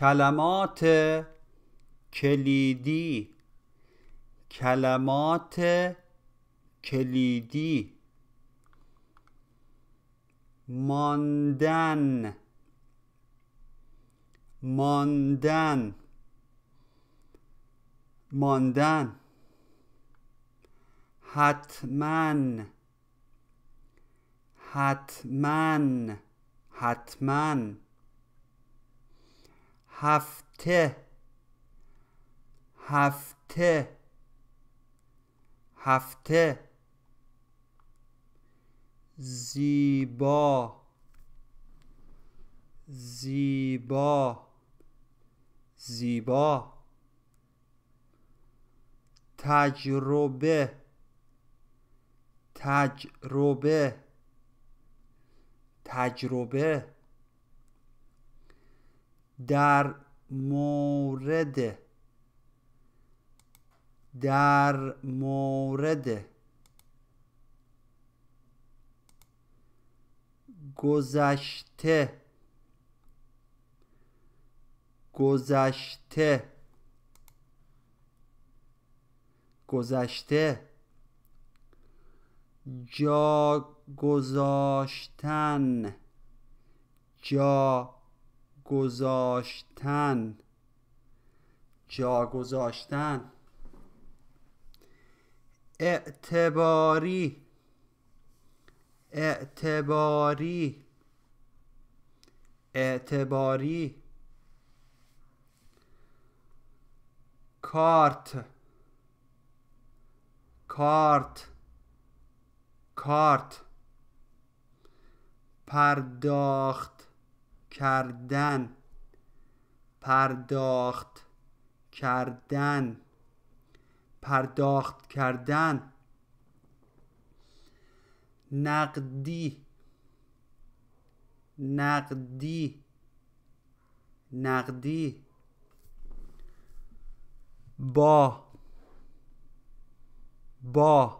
کلمات کلیدی کلمات کلیدی ماندن ماندن ماندن حتما حتما حتما هفته هفته هفته زیبا زیبا زیبا تجربه تجربه تجربه در مورد در مورد گذشته گذشته گذشته جا گذاشتن جا گذاشتن جا گذاشتن اعتباری اعتباری اعتباری کارت کارت کارت پرداخت کردن پرداخت کردن پرداخت کردن نقدی نقدی نقدی با با